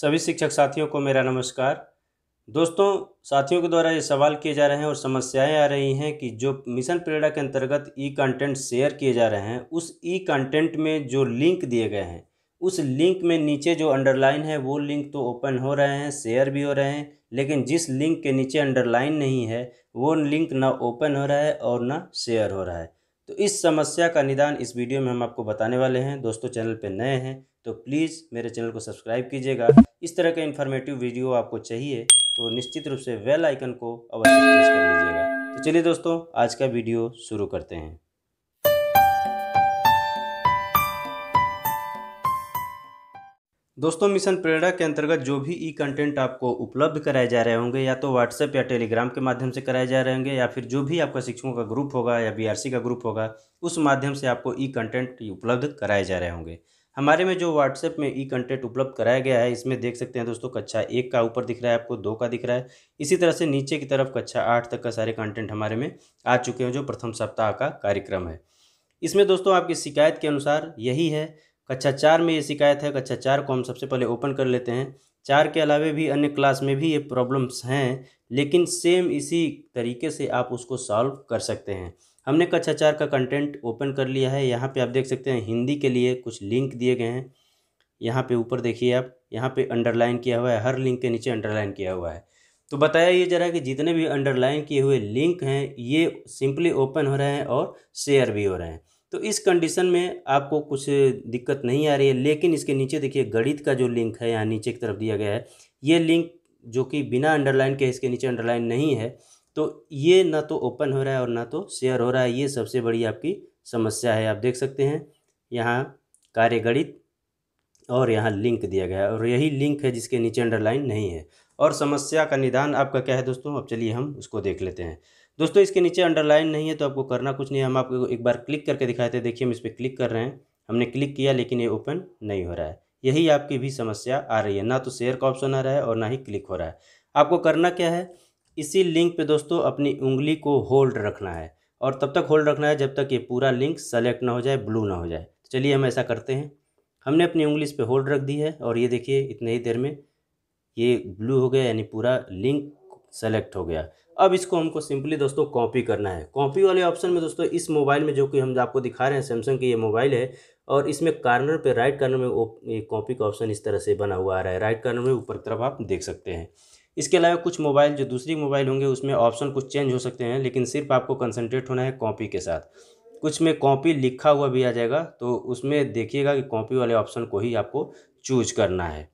सभी शिक्षक साथियों को मेरा नमस्कार दोस्तों साथियों के द्वारा ये सवाल किए जा रहे हैं और समस्याएं आ रही हैं कि जो मिशन प्रेरणा के अंतर्गत ई कंटेंट शेयर किए जा रहे हैं उस ई कंटेंट में जो लिंक दिए गए हैं उस लिंक में नीचे जो अंडरलाइन है वो लिंक तो ओपन हो रहे हैं शेयर भी हो रहे हैं लेकिन जिस लिंक के नीचे अंडरलाइन नहीं है वो लिंक ना ओपन हो रहा है और ना शेयर हो रहा है तो इस समस्या का निदान इस वीडियो में हम आपको बताने वाले हैं दोस्तों चैनल पर नए हैं तो प्लीज़ मेरे चैनल को सब्सक्राइब कीजिएगा इस तरह के इन्फॉर्मेटिव वीडियो आपको चाहिए तो निश्चित रूप से वेल आइकन को अवश्य प्रेस कर लीजिएगा तो चलिए दोस्तों आज का वीडियो शुरू करते हैं दोस्तों मिशन प्रेरणा के अंतर्गत जो भी ई कंटेंट आपको उपलब्ध कराए जा रहे होंगे या तो व्हाट्सएप या टेलीग्राम के माध्यम से कराए जा रहे होंगे या फिर जो भी आपका शिक्षकों का ग्रुप होगा या बीआरसी का ग्रुप होगा उस माध्यम से आपको ई कंटेंट उपलब्ध कराए जा रहे होंगे हमारे में जो व्हाट्सएप में ई कंटेंट उपलब्ध कराया गया है इसमें देख सकते हैं दोस्तों कक्षा एक का ऊपर दिख रहा है आपको दो का दिख रहा है इसी तरह से नीचे की तरफ कक्षा आठ तक का सारे कंटेंट हमारे में आ चुके हैं जो प्रथम सप्ताह का कार्यक्रम है इसमें दोस्तों आपकी शिकायत के अनुसार यही है कक्षा चार में ये शिकायत है कक्षा चार को हम सबसे पहले ओपन कर लेते हैं चार के अलावे भी अन्य क्लास में भी ये प्रॉब्लम्स हैं लेकिन सेम इसी तरीके से आप उसको सॉल्व कर सकते हैं हमने कक्षा चार का कंटेंट ओपन कर लिया है यहाँ पे आप देख सकते हैं हिंदी के लिए कुछ लिंक दिए गए हैं यहाँ पे ऊपर देखिए आप यहाँ पे अंडरलाइन किया हुआ है हर लिंक के नीचे अंडरलाइन किया हुआ है तो बताया ये जरा कि जितने भी अंडरलाइन किए हुए लिंक हैं ये सिंपली ओपन हो रहे हैं और शेयर भी हो रहे हैं तो इस कंडीशन में आपको कुछ दिक्कत नहीं आ रही है लेकिन इसके नीचे देखिए गणित का जो लिंक है यहाँ नीचे की तरफ दिया गया है ये लिंक जो कि बिना अंडरलाइन के इसके नीचे अंडरलाइन नहीं है तो ये ना तो ओपन हो रहा है और ना तो शेयर हो रहा है ये सबसे बड़ी आपकी समस्या है आप देख सकते हैं यहाँ कार्य गणित और यहाँ लिंक दिया गया है और यही लिंक है जिसके नीचे अंडरलाइन नहीं है और समस्या का निदान आपका क्या है दोस्तों अब चलिए हम उसको देख लेते हैं दोस्तों इसके नीचे अंडरलाइन नहीं है तो आपको करना कुछ नहीं हम आपको एक बार क्लिक करके दिखाते हैं देखिए हम इस पर क्लिक कर रहे हैं हमने क्लिक किया लेकिन ये ओपन नहीं हो रहा है यही आपकी भी समस्या आ रही है ना तो शेयर का ऑप्शन आ रहा है और ना ही क्लिक हो रहा है आपको करना क्या है इसी लिंक पे दोस्तों अपनी उंगली को होल्ड रखना है और तब तक होल्ड रखना है जब तक ये पूरा लिंक सेलेक्ट ना हो जाए ब्लू ना हो जाए तो चलिए हम ऐसा करते हैं हमने अपनी उंगली इस पर होल्ड रख दी है और ये देखिए इतने ही देर में ये ब्लू हो गया यानी पूरा लिंक सेलेक्ट हो गया अब इसको हमको सिंपली दोस्तों कॉपी करना है कॉपी वाले ऑप्शन में दोस्तों इस मोबाइल में जो कि हम आपको दिखा रहे हैं सैमसंग की ये मोबाइल है और इसमें कार्नर पे राइट कार्नर में कॉपी का ऑप्शन इस तरह से बना हुआ आ रहा है राइट कार्नर में ऊपर तरफ आप देख सकते हैं इसके अलावा कुछ मोबाइल जो दूसरी मोबाइल होंगे उसमें ऑप्शन कुछ चेंज हो सकते हैं लेकिन सिर्फ आपको कंसनट्रेट होना है कॉपी के साथ कुछ में कॉपी लिखा हुआ भी आ जाएगा तो उसमें देखिएगा कि कॉपी वाले ऑप्शन को ही आपको चूज करना है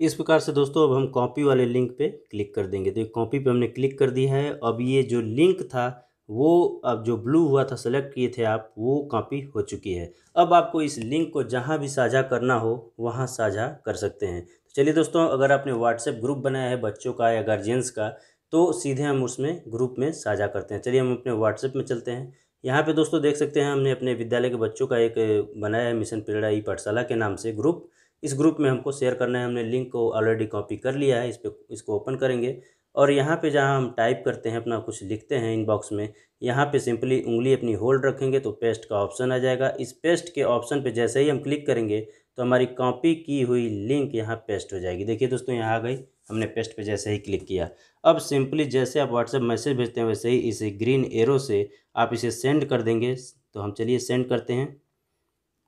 इस प्रकार से दोस्तों अब हम कॉपी वाले लिंक पे क्लिक कर देंगे तो ये कॉपी पे हमने क्लिक कर दिया है अब ये जो लिंक था वो अब जो ब्लू हुआ था सेलेक्ट किए थे आप वो कॉपी हो चुकी है अब आपको इस लिंक को जहाँ भी साझा करना हो वहाँ साझा कर सकते हैं तो चलिए दोस्तों अगर आपने व्हाट्सएप ग्रुप बनाया है बच्चों का या गार्जियंस का तो सीधे हम उसमें ग्रुप में साझा करते हैं चलिए हम अपने व्हाट्सएप में चलते हैं यहाँ पे दोस्तों देख सकते हैं हमने अपने विद्यालय के बच्चों का एक बनाया है मिशन पीड़ा ई पाठशाला के नाम से ग्रुप इस ग्रुप में हमको शेयर करना है हमने लिंक को ऑलरेडी कॉपी कर लिया है इस पर इसको ओपन करेंगे और यहाँ पे जहाँ हम टाइप करते हैं अपना कुछ लिखते हैं इनबॉक्स में यहाँ पे सिंपली उंगली अपनी होल्ड रखेंगे तो पेस्ट का ऑप्शन आ जाएगा इस पेस्ट के ऑप्शन पे जैसे ही हम क्लिक करेंगे तो हमारी कॉपी की हुई लिंक यहाँ पेस्ट हो जाएगी देखिए दोस्तों यहाँ आ गई हमने पेस्ट पे जैसे ही क्लिक किया अब सिंपली जैसे आप व्हाट्सएप मैसेज भेजते हैं वैसे ही इसे ग्रीन एरो से आप इसे सेंड कर देंगे तो हम चलिए सेंड करते हैं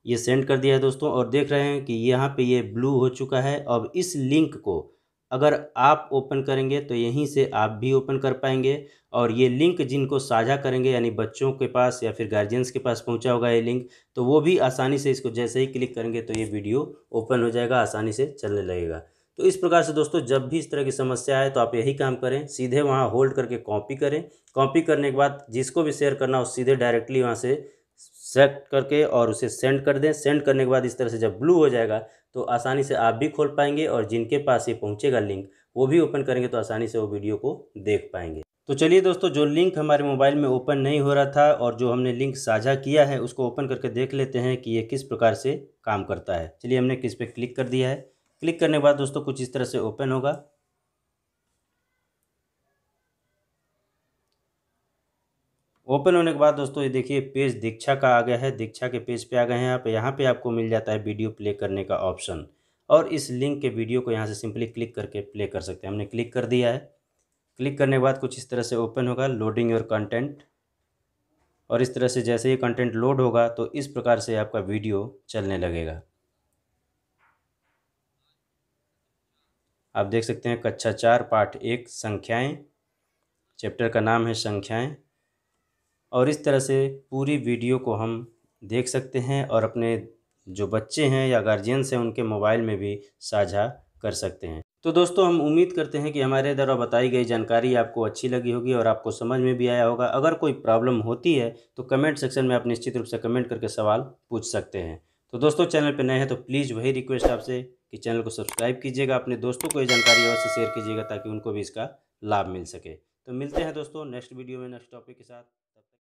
ये सेंड कर दिया है दोस्तों और देख रहे हैं कि यहाँ पे ये ब्लू हो चुका है अब इस लिंक को अगर आप ओपन करेंगे तो यहीं से आप भी ओपन कर पाएंगे और ये लिंक जिनको साझा करेंगे यानी बच्चों के पास या फिर गार्जियंस के पास पहुंचा होगा ये लिंक तो वो भी आसानी से इसको जैसे ही क्लिक करेंगे तो ये वीडियो ओपन हो जाएगा आसानी से चलने लगेगा तो इस प्रकार से दोस्तों जब भी इस तरह की समस्या आए तो आप यही काम करें सीधे वहाँ होल्ड करके कॉपी करें कॉपी करने के बाद जिसको भी शेयर करना हो सीधे डायरेक्टली वहाँ से सेट करके और उसे सेंड कर दें सेंड करने के बाद इस तरह से जब ब्लू हो जाएगा तो आसानी से आप भी खोल पाएंगे और जिनके पास ये पहुँचेगा लिंक वो भी ओपन करेंगे तो आसानी से वो वीडियो को देख पाएंगे तो चलिए दोस्तों जो लिंक हमारे मोबाइल में ओपन नहीं हो रहा था और जो हमने लिंक साझा किया है उसको ओपन करके देख लेते हैं कि ये किस प्रकार से काम करता है चलिए हमने किस पर क्लिक कर दिया है क्लिक करने के बाद दोस्तों कुछ इस तरह से ओपन होगा ओपन होने के बाद दोस्तों ये देखिए पेज दीक्षा का आ गया है दीक्षा के पेज पे आ गए हैं आप यहाँ पे आपको मिल जाता है वीडियो प्ले करने का ऑप्शन और इस लिंक के वीडियो को यहाँ से सिंपली क्लिक करके प्ले कर सकते हैं हमने क्लिक कर दिया है क्लिक करने के बाद कुछ इस तरह से ओपन होगा लोडिंग योर कंटेंट और इस तरह से जैसे ये कंटेंट लोड होगा तो इस प्रकार से आपका वीडियो चलने लगेगा आप देख सकते हैं कक्षा चार पाठ एक संख्याएं चैप्टर का नाम है संख्याएं और इस तरह से पूरी वीडियो को हम देख सकते हैं और अपने जो बच्चे हैं या गार्जियंस हैं उनके मोबाइल में भी साझा कर सकते हैं तो दोस्तों हम उम्मीद करते हैं कि हमारे द्वारा बताई गई जानकारी आपको अच्छी लगी होगी और आपको समझ में भी आया होगा अगर कोई प्रॉब्लम होती है तो कमेंट सेक्शन में आप निश्चित रूप से कमेंट करके सवाल पूछ सकते हैं तो दोस्तों चैनल पर नए हैं तो प्लीज़ वही रिक्वेस्ट आपसे कि चैनल को सब्सक्राइब कीजिएगा अपने दोस्तों को ये जानकारी अवश्य शेयर कीजिएगा ताकि उनको भी इसका लाभ मिल सके तो मिलते हैं दोस्तों नेक्स्ट वीडियो में नेक्स्ट टॉपिक के साथ